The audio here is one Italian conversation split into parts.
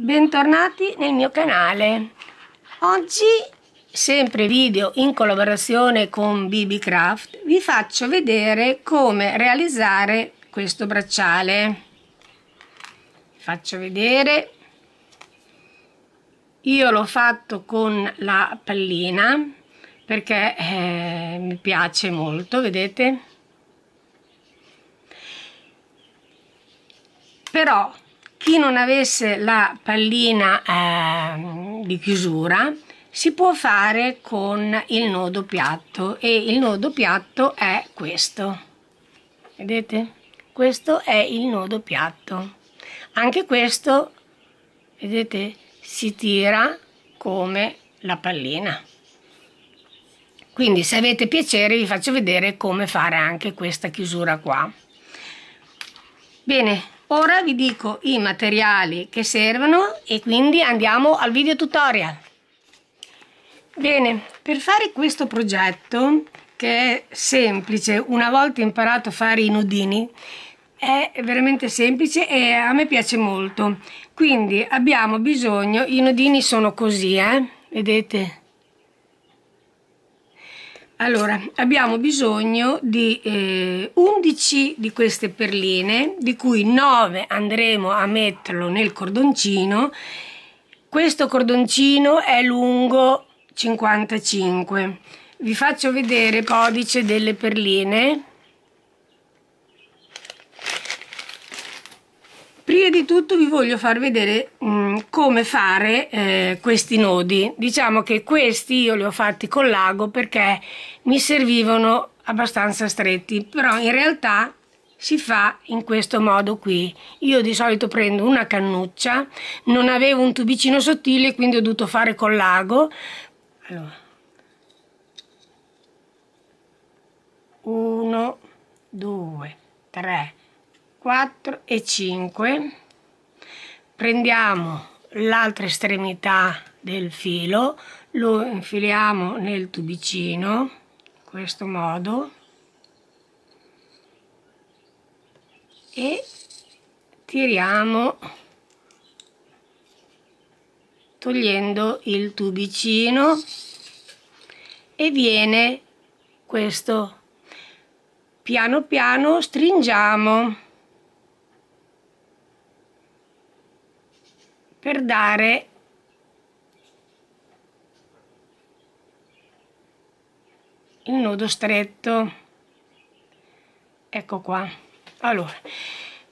bentornati nel mio canale oggi sempre video in collaborazione con BB Craft vi faccio vedere come realizzare questo bracciale vi faccio vedere io l'ho fatto con la pallina perché eh, mi piace molto vedete però chi non avesse la pallina eh, di chiusura si può fare con il nodo piatto e il nodo piatto è questo vedete questo è il nodo piatto anche questo vedete si tira come la pallina quindi se avete piacere vi faccio vedere come fare anche questa chiusura qua bene Ora vi dico i materiali che servono e quindi andiamo al video tutorial. Bene, per fare questo progetto, che è semplice, una volta imparato a fare i nodini, è veramente semplice e a me piace molto. Quindi abbiamo bisogno, i nodini sono così, eh? vedete? Allora, abbiamo bisogno di eh, 11 di queste perline, di cui 9 andremo a metterlo nel cordoncino. Questo cordoncino è lungo 55. Vi faccio vedere codice delle perline. Prima di tutto vi voglio far vedere mh, mm, Ehm, come fare eh, questi nodi. Diciamo che questi io li ho fatti con l'ago perché mi servivano abbastanza stretti, però in realtà si fa in questo modo qui io di solito prendo una cannuccia non avevo un tubicino sottile quindi ho dovuto fare con l'ago allora. uno, due, tre, quattro e cinque prendiamo l'altra estremità del filo lo infiliamo nel tubicino in questo modo e tiriamo togliendo il tubicino e viene questo piano piano stringiamo per dare il nodo stretto ecco qua allora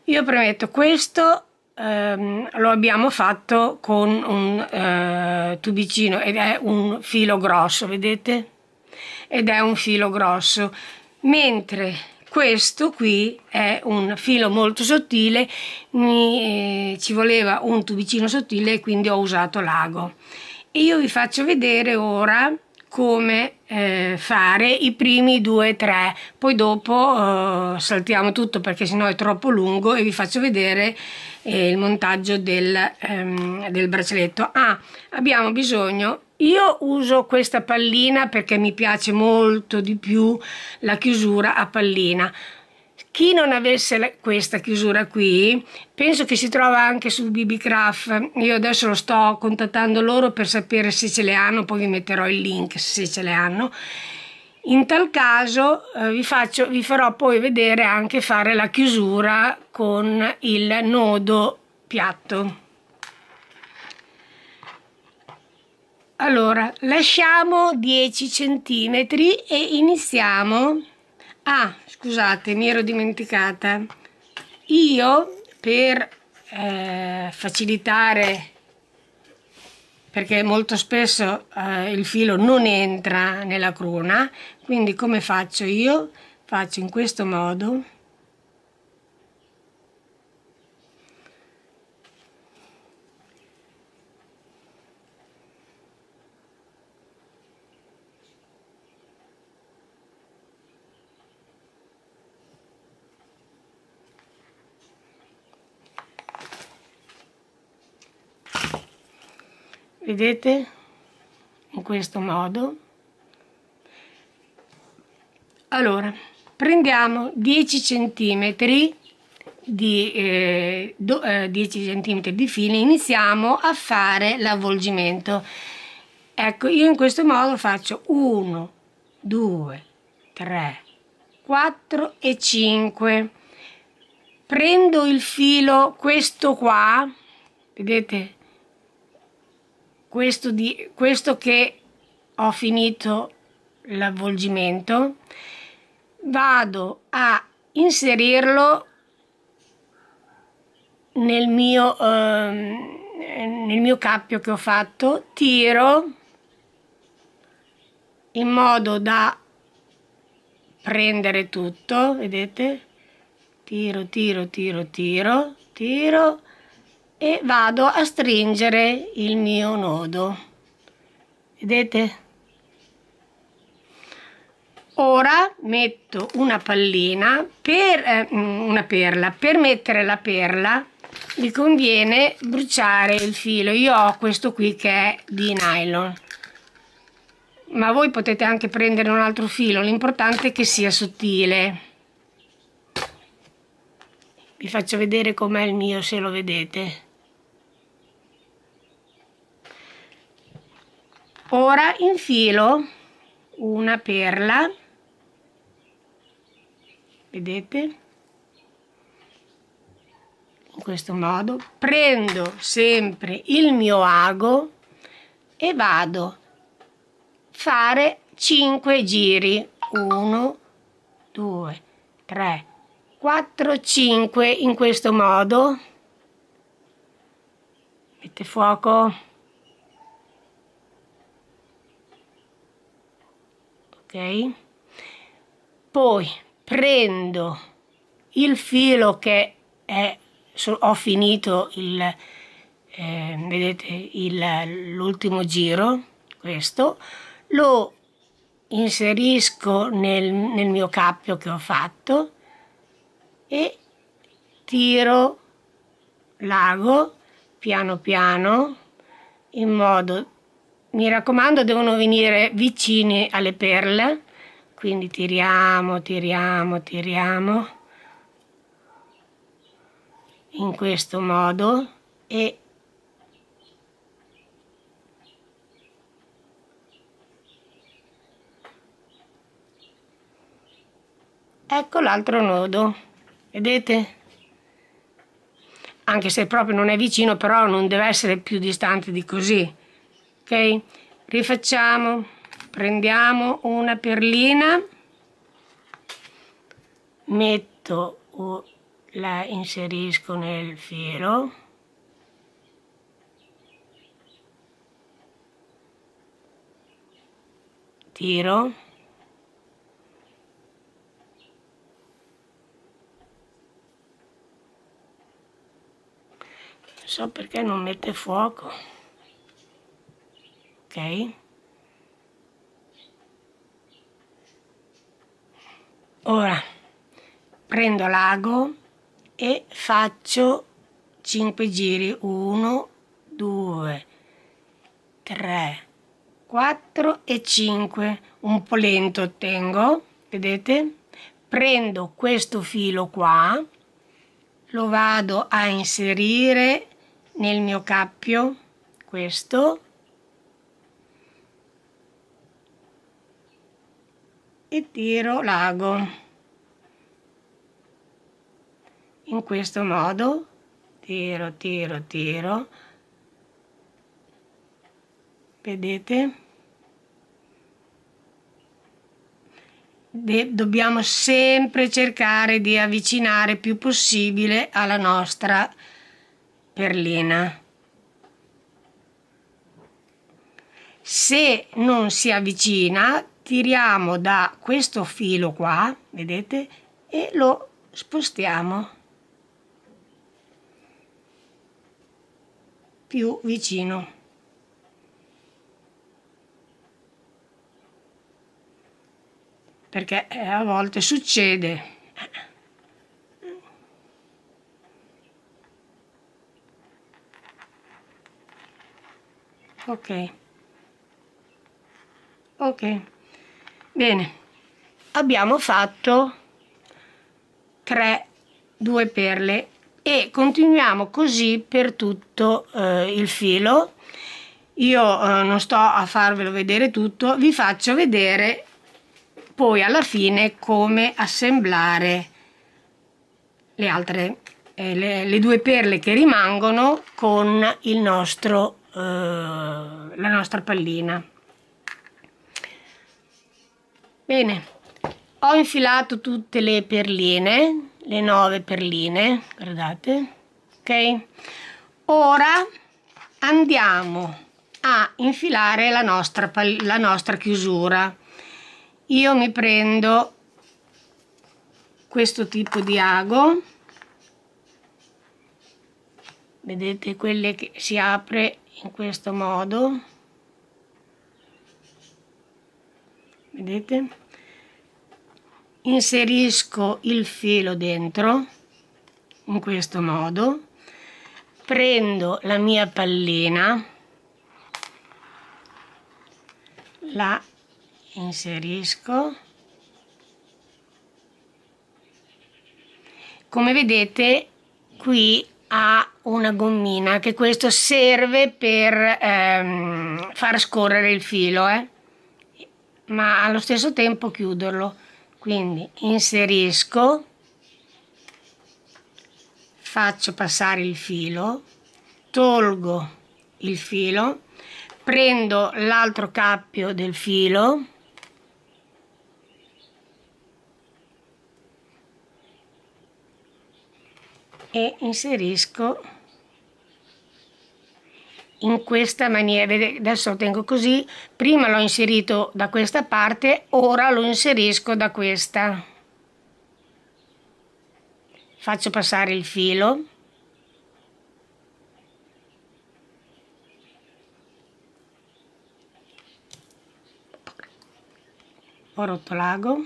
io premetto questo ehm, lo abbiamo fatto con un eh, tubicino ed è un filo grosso vedete ed è un filo grosso mentre questo qui è un filo molto sottile mi, eh, ci voleva un tubicino sottile quindi ho usato l'ago io vi faccio vedere ora come eh, fare i primi due tre poi dopo eh, saltiamo tutto perché sennò è troppo lungo e vi faccio vedere eh, il montaggio del, ehm, del braccialetto ah abbiamo bisogno io uso questa pallina perché mi piace molto di più la chiusura a pallina chi non avesse questa chiusura qui penso che si trova anche su BB Craft io adesso lo sto contattando loro per sapere se ce le hanno poi vi metterò il link se ce le hanno in tal caso eh, vi, faccio, vi farò poi vedere anche fare la chiusura con il nodo piatto allora lasciamo 10 centimetri e iniziamo ah scusate mi ero dimenticata io per eh, facilitare perché molto spesso eh, il filo non entra nella cruna quindi come faccio io faccio in questo modo vedete in questo modo allora prendiamo 10 centimetri di eh, do, eh, 10 centimetri di fine iniziamo a fare l'avvolgimento ecco io in questo modo faccio 1 2 3 4 e 5 prendo il filo questo qua vedete questo, di, questo che ho finito l'avvolgimento vado a inserirlo nel mio, ehm, nel mio cappio che ho fatto tiro in modo da prendere tutto vedete tiro tiro tiro tiro tiro e vado a stringere il mio nodo vedete ora metto una pallina per eh, mm, una perla per mettere la perla mi conviene bruciare il filo io ho questo qui che è di nylon ma voi potete anche prendere un altro filo l'importante è che sia sottile vi faccio vedere com'è il mio se lo vedete ora infilo una perla vedete in questo modo prendo sempre il mio ago e vado a fare 5 giri 1 2 3 4 5 in questo modo mette fuoco ok poi prendo il filo che è ho finito il eh, vedete l'ultimo giro questo lo inserisco nel, nel mio cappio che ho fatto e tiro l'ago piano piano in modo mi raccomando, devono venire vicini alle perle, quindi tiriamo, tiriamo, tiriamo in questo modo e ecco l'altro nodo vedete anche se proprio non è vicino però non deve essere più distante di così ok rifacciamo prendiamo una perlina metto la inserisco nel filo tiro non so perché non mette fuoco ok? Ora prendo l'ago e faccio 5 giri 1 2 3 4 e 5 un po' lento tengo vedete prendo questo filo qua lo vado a inserire nel mio cappio questo e tiro l'ago in questo modo tiro tiro tiro vedete De dobbiamo sempre cercare di avvicinare più possibile alla nostra perlina se non si avvicina tiriamo da questo filo qua vedete e lo spostiamo più vicino perché eh, a volte succede ok ok bene abbiamo fatto 3 2 perle e continuiamo così per tutto eh, il filo io eh, non sto a farvelo vedere tutto vi faccio vedere poi alla fine come assemblare le altre eh, le, le, due perle che rimangono con il nostro eh, la nostra pallina bene ho infilato tutte le perline le 9 perline guardate ok ora andiamo a infilare la nostra, la nostra chiusura io mi prendo questo tipo di ago vedete quelle che si apre in questo modo vedete inserisco il filo dentro in questo modo prendo la mia pallina la inserisco come vedete qui ha una gommina che questo serve per ehm, far scorrere il filo eh? ma allo stesso tempo chiuderlo quindi inserisco faccio passare il filo tolgo il filo prendo l'altro cappio del filo e inserisco in questa maniera, adesso lo tengo così, prima l'ho inserito da questa parte, ora lo inserisco da questa. Faccio passare il filo. Ho rotto l'ago.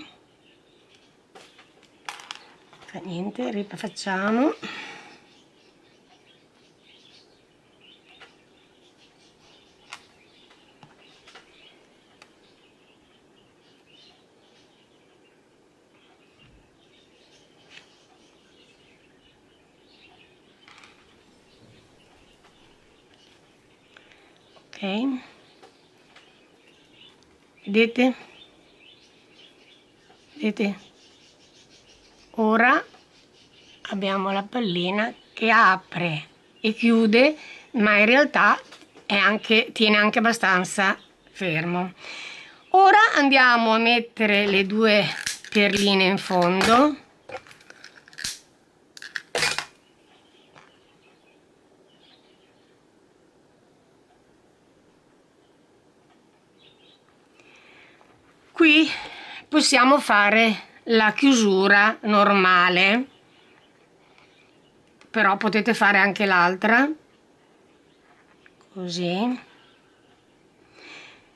Niente, rifacciamo. ok vedete vedete ora abbiamo la pallina che apre e chiude ma in realtà anche, tiene anche abbastanza fermo ora andiamo a mettere le due perline in fondo qui possiamo fare la chiusura normale però potete fare anche l'altra così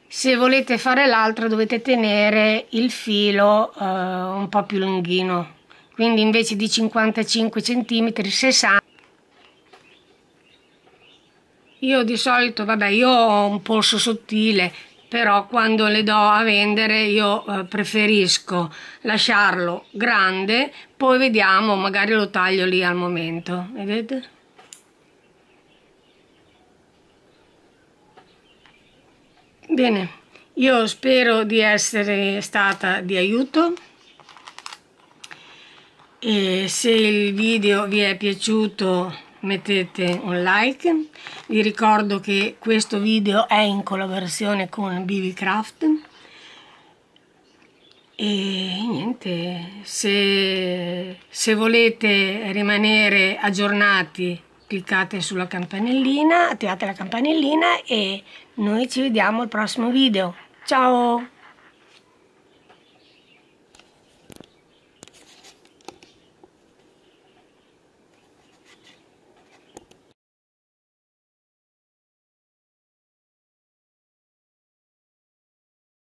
se volete fare l'altra dovete tenere il filo eh, un po' più lunghino quindi invece di 55 cm 60 io di solito vabbè io ho un polso sottile però quando le do a vendere io eh, preferisco lasciarlo grande poi vediamo magari lo taglio lì al momento vedete bene io spero di essere stata di aiuto e se il video vi è piaciuto mettete un like vi ricordo che questo video è in collaborazione con BB Craft e niente se, se volete rimanere aggiornati cliccate sulla campanellina attivate la campanellina e noi ci vediamo al prossimo video ciao